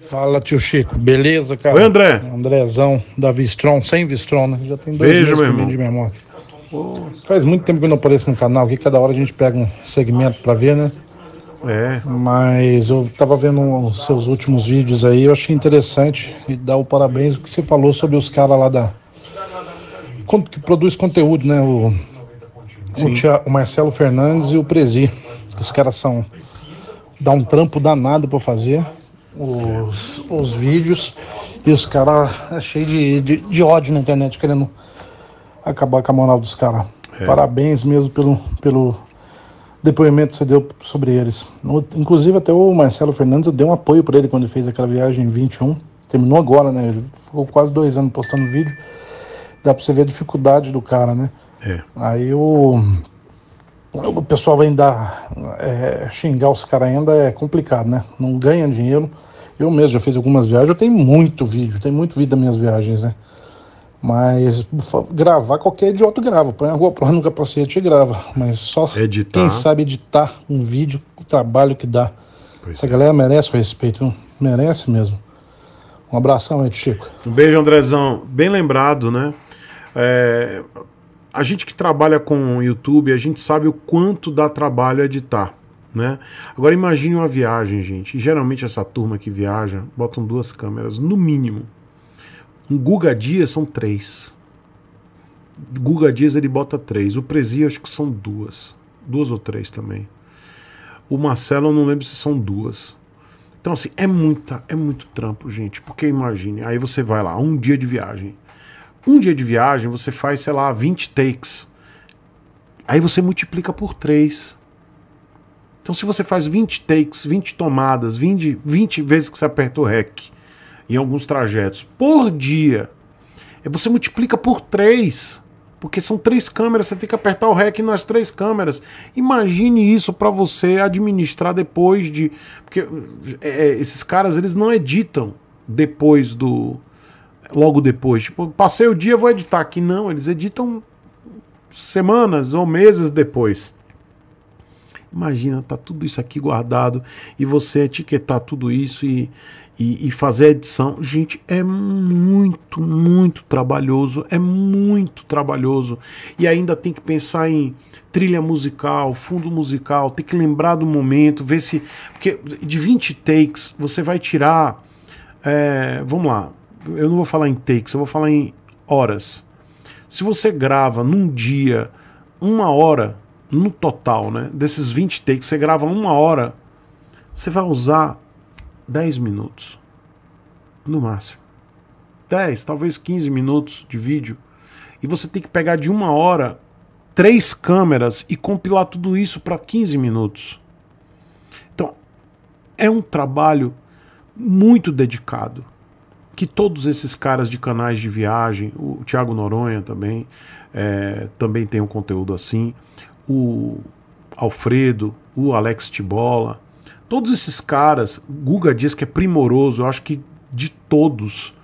Fala, tio Chico. Beleza, cara? Oi, André. Andrezão, da Vistron, sem Vistron, né? Já tem dois Beijo, de memória. Oh. Faz muito tempo que eu não apareço no canal, que cada hora a gente pega um segmento para ver, né? É. Mas eu tava vendo os seus últimos vídeos aí, eu achei interessante e dar o parabéns o que você falou sobre os caras lá da. que produz conteúdo, né? O, o, Tia, o, Marcelo Fernandes e o Prezi. Os caras são. dá um trampo danado para fazer os, os vídeos e os caras é cheios de, de, de, ódio na internet querendo acabar com a moral dos caras. É. Parabéns mesmo pelo, pelo depoimento que você deu sobre eles. Inclusive até o Marcelo Fernandes deu um apoio para ele quando ele fez aquela viagem em 21. Terminou agora, né? Ele ficou quase dois anos postando vídeo. Dá para você ver a dificuldade do cara, né? É. Aí o. Eu o pessoal ainda é, xingar os caras ainda é complicado, né? Não ganha dinheiro. Eu mesmo já fiz algumas viagens, eu tenho muito vídeo, tem muito vídeo das minhas viagens, né? Mas gravar qualquer idiota grava, põe a GoPro no capacete e grava, mas só editar. quem sabe editar um vídeo, o trabalho que dá. Pois Essa é. galera merece o respeito, viu? merece mesmo. Um abração aí, Chico. Um beijo, Andrezão. Bem lembrado, né? É, a gente que trabalha com YouTube, a gente sabe o quanto dá trabalho editar. Né? Agora imagine uma viagem, gente. E geralmente essa turma que viaja botam duas câmeras, no mínimo. Um Guga Dias são três. Guga Dias ele bota três. O Prezi acho que são duas. Duas ou três também. O Marcelo eu não lembro se são duas. Então, assim, é muita, é muito trampo, gente. Porque imagine, aí você vai lá, um dia de viagem. Um dia de viagem você faz, sei lá, 20 takes. Aí você multiplica por 3. Então, se você faz 20 takes, 20 tomadas, 20, 20 vezes que você aperta o REC em alguns trajetos por dia, é, você multiplica por 3. Porque são três câmeras, você tem que apertar o REC nas três câmeras. Imagine isso para você administrar depois de. Porque é, é, esses caras, eles não editam depois do, logo depois. Tipo, passei o dia, vou editar. Aqui não, eles editam semanas ou meses depois. Imagina, tá tudo isso aqui guardado e você etiquetar tudo isso e, e, e fazer edição. Gente, é muito, muito trabalhoso. É muito trabalhoso. E ainda tem que pensar em trilha musical, fundo musical, tem que lembrar do momento, ver se. Porque de 20 takes você vai tirar. É, vamos lá, eu não vou falar em takes, eu vou falar em horas. Se você grava num dia uma hora no total, né? Desses 20 takes, você grava uma hora, você vai usar 10 minutos no máximo. 10, talvez 15 minutos de vídeo. E você tem que pegar de uma hora três câmeras e compilar tudo isso para 15 minutos. Então, é um trabalho muito dedicado que todos esses caras de canais de viagem, o Thiago Noronha também, é, também tem um conteúdo assim, o Alfredo, o Alex Tibola, todos esses caras, Guga diz que é primoroso, eu acho que de todos,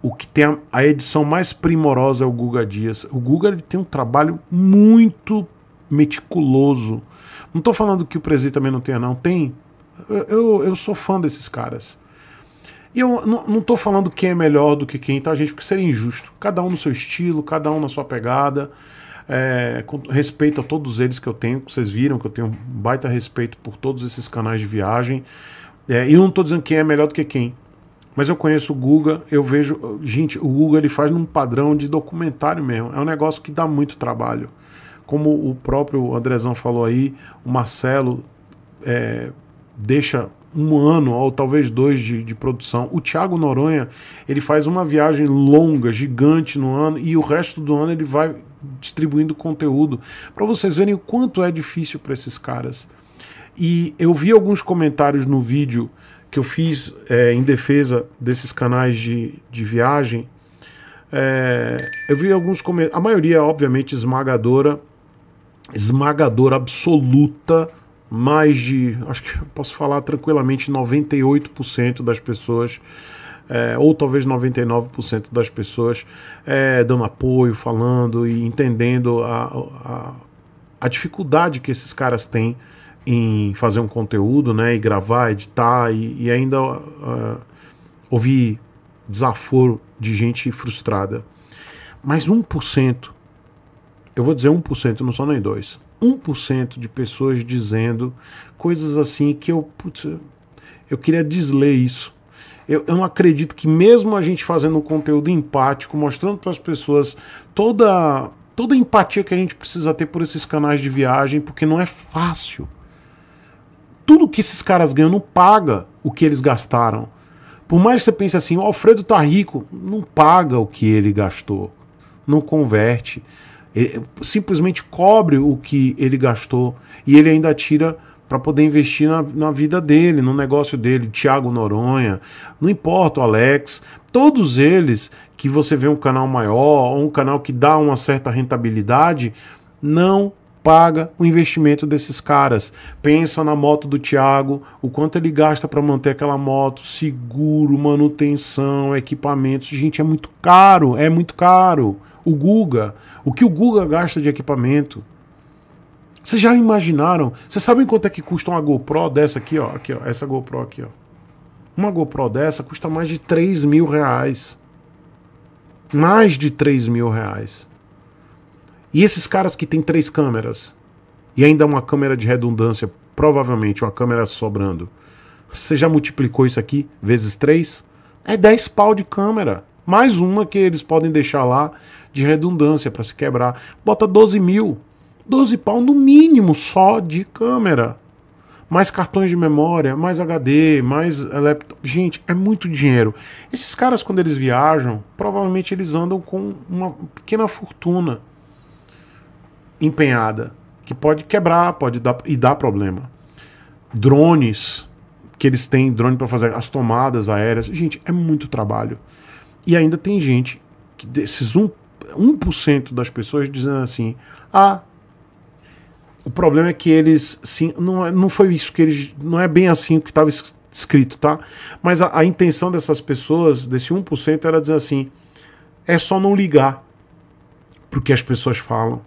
o que tem a, edição mais primorosa é o Guga Dias. O Guga ele tem um trabalho muito meticuloso. Não estou falando que o Prezi também não tenha, não. Tem. Eu, eu, eu sou fã desses caras. E eu não estou falando quem é melhor do que quem, tá, gente? Porque seria injusto. Cada um no seu estilo, cada um na sua pegada. É, com respeito a todos eles que eu tenho, que vocês viram que eu tenho um baita respeito por todos esses canais de viagem. É, e eu não estou dizendo quem é melhor do que quem. Mas eu conheço o Guga, eu vejo. Gente, o Guga ele faz num padrão de documentário mesmo. É um negócio que dá muito trabalho. Como o próprio Andrezão falou aí, o Marcelo é, deixa um ano ou talvez dois de, de, produção. O Thiago Noronha ele faz uma viagem longa, gigante no ano e o resto do ano ele vai distribuindo conteúdo para vocês verem o quanto é difícil para esses caras. E eu vi alguns comentários no vídeo que eu fiz é, em defesa desses canais de, de viagem. É, eu vi alguns comentários, a maioria obviamente esmagadora, esmagadora absoluta mais de, acho que posso falar tranquilamente, 98% das pessoas, é, ou talvez 99% das pessoas, é, dando apoio, falando e entendendo a, a, a, dificuldade que esses caras têm em fazer um conteúdo, né, e gravar, editar e, e ainda uh, ouvir desaforo de gente frustrada. Mas 1%, eu vou dizer 1%, não são nem 2%, 1% de pessoas dizendo coisas assim que eu, putz, eu queria desler isso. Eu, eu, não acredito que mesmo a gente fazendo um conteúdo empático, mostrando para as pessoas toda toda a empatia que a gente precisa ter por esses canais de viagem, porque não é fácil. Tudo que esses caras ganham não paga o que eles gastaram. Por mais que você pense assim, o Alfredo tá rico, não paga o que ele gastou. Não converte. Ele simplesmente cobre o que ele gastou e ele ainda tira para poder investir na, na, vida dele, no negócio dele, Thiago Noronha, não importa o Alex, todos eles que você vê um canal maior ou um canal que dá uma certa rentabilidade, não paga o investimento desses caras. Pensa na moto do Thiago, o quanto ele gasta para manter aquela moto, seguro, manutenção, equipamentos. Gente, é muito caro, é muito caro o Guga, o que o Guga gasta de equipamento. Vocês já imaginaram? Vocês sabem quanto é que custa uma GoPro dessa aqui, ó? Aqui, ó. Essa GoPro aqui, ó. Uma GoPro dessa custa mais de 3 mil reais. Mais de 3 mil reais. E esses caras que têm três câmeras? E ainda uma câmera de redundância, provavelmente uma câmera sobrando. Você já multiplicou isso aqui vezes 3? É 10 pau de câmera. Mais uma que eles podem deixar lá de redundância para se quebrar. Bota 12 mil. 12 pau no mínimo só de câmera. Mais cartões de memória, mais HD, mais laptop. Gente, é muito dinheiro. Esses caras, quando eles viajam, provavelmente eles andam com uma pequena fortuna empenhada, que pode quebrar, pode dar e dar problema. Drones, que eles têm drone para fazer as tomadas aéreas. Gente, é muito trabalho. E ainda tem gente, que desses 1%, 1% das pessoas dizendo assim: ah, o problema é que eles. Sim, não, é, não foi isso que eles. Não é bem assim o que estava escrito, tá? Mas a, a, intenção dessas pessoas, desse 1%, era dizer assim: é só não ligar pro que as pessoas falam.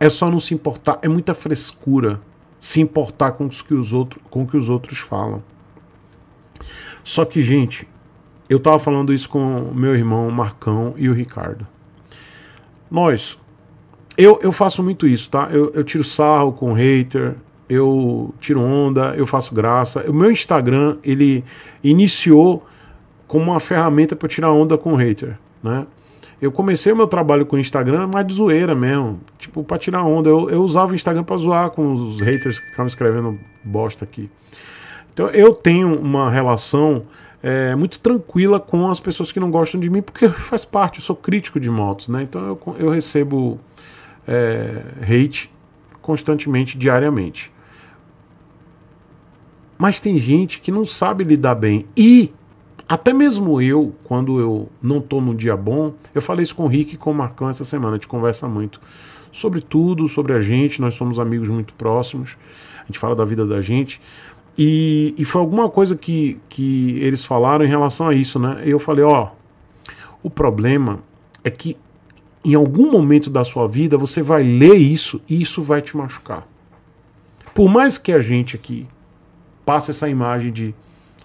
É só não se importar. É muita frescura se importar com, os que os com o que os outros falam. Só que, gente, eu estava falando isso com meu irmão Marcão e o Ricardo. Nós, eu, eu faço muito isso, tá? Eu, eu tiro sarro com hater, eu tiro onda, eu faço graça. O meu Instagram, ele iniciou como uma ferramenta para tirar onda com hater, né? Eu comecei o meu trabalho com o Instagram mais de zoeira mesmo, tipo, para tirar onda. Eu, eu usava o Instagram para zoar com os haters que ficavam escrevendo bosta aqui. Então eu tenho uma relação é, muito tranquila com as pessoas que não gostam de mim, porque faz parte, eu sou crítico de motos, né? Então eu, eu recebo é, hate constantemente, diariamente. Mas tem gente que não sabe lidar bem. E até mesmo eu, quando eu não estou num dia bom, eu falei isso com o Rick e com o Marcão essa semana, a gente conversa muito sobre tudo, sobre a gente, nós somos amigos muito próximos, a gente fala da vida da gente, e, e, foi alguma coisa que, que eles falaram em relação a isso, né? Eu falei, ó, o problema é que em algum momento da sua vida você vai ler isso e isso vai te machucar. Por mais que a gente aqui passe essa imagem de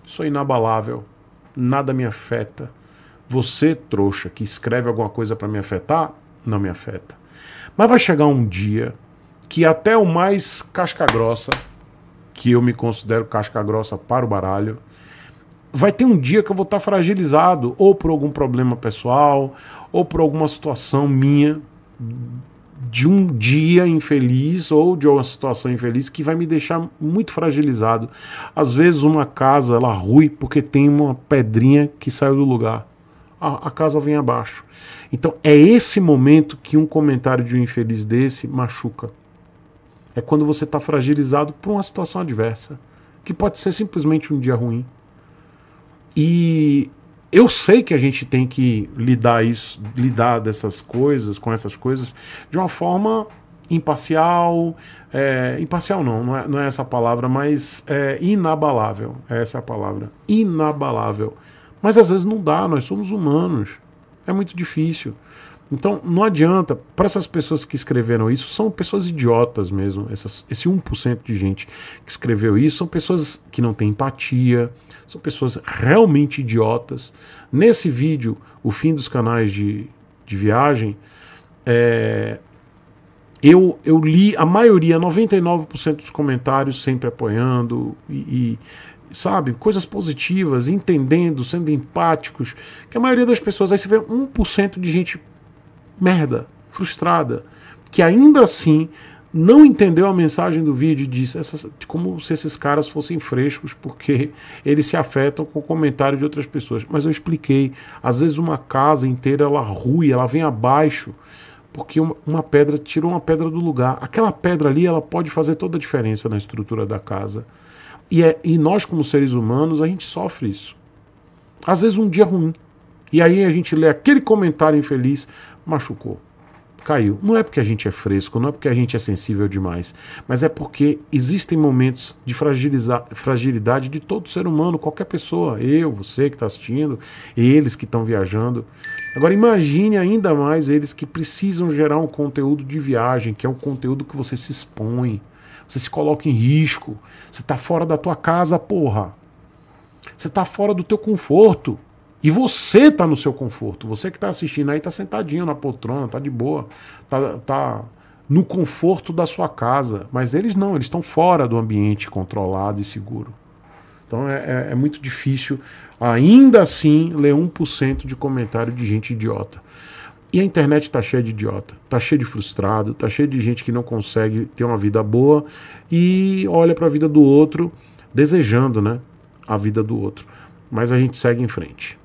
sou inabalável, nada me afeta, você trouxa que escreve alguma coisa para me afetar, não me afeta. Mas vai chegar um dia que até o mais casca grossa que eu me considero casca grossa para o baralho. Vai ter um dia que eu vou estar fragilizado, ou por algum problema pessoal, ou por alguma situação minha, de um dia infeliz ou de uma situação infeliz que vai me deixar muito fragilizado. Às vezes uma casa ela rui porque tem uma pedrinha que saiu do lugar. A, a casa vem abaixo. Então é esse momento que um comentário de um infeliz desse machuca. É quando você está fragilizado por uma situação adversa, que pode ser simplesmente um dia ruim. E eu sei que a gente tem que lidar isso, lidar dessas coisas, com essas coisas, de uma forma imparcial, é, imparcial não, não é, não é, essa a palavra, mas é inabalável, é essa é a palavra, inabalável. Mas às vezes não dá, nós somos humanos, é muito difícil. Então, não adianta, para essas pessoas que escreveram isso, são pessoas idiotas mesmo. Essas, esse 1% de gente que escreveu isso são pessoas que não têm empatia, são pessoas realmente idiotas. Nesse vídeo, o fim dos canais de, de viagem, é, eu, eu li a maioria, 99% dos comentários sempre apoiando e, e sabe, coisas positivas, entendendo, sendo empáticos, que a maioria das pessoas, aí você vê 1% de gente merda, frustrada, que ainda assim não entendeu a mensagem do vídeo e disse essas, como se esses caras fossem frescos porque eles se afetam com o comentário de outras pessoas. Mas eu expliquei, às vezes uma casa inteira ela rui, ela vem abaixo porque uma pedra tirou uma pedra do lugar. Aquela pedra ali ela pode fazer toda a diferença na estrutura da casa. E, é, e nós como seres humanos a gente sofre isso. Às vezes um dia ruim. E aí a gente lê aquele comentário infeliz, machucou, caiu. Não é porque a gente é fresco, não é porque a gente é sensível demais, mas é porque existem momentos de fragilidade de todo ser humano, qualquer pessoa, eu, você que está assistindo, eles que estão viajando. Agora imagine ainda mais eles que precisam gerar um conteúdo de viagem, que é um conteúdo que você se expõe, você se coloca em risco, você está fora da tua casa, porra. Você está fora do teu conforto. E você tá no seu conforto. Você que tá assistindo aí tá sentadinho na poltrona, tá de boa, tá, tá no conforto da sua casa. Mas eles não, eles estão fora do ambiente controlado e seguro. Então é, é, é muito difícil, ainda assim, ler 1% de comentário de gente idiota. E a internet está cheia de idiota, está cheia de frustrado, está cheia de gente que não consegue ter uma vida boa e olha para a vida do outro desejando, né, a vida do outro. Mas a gente segue em frente.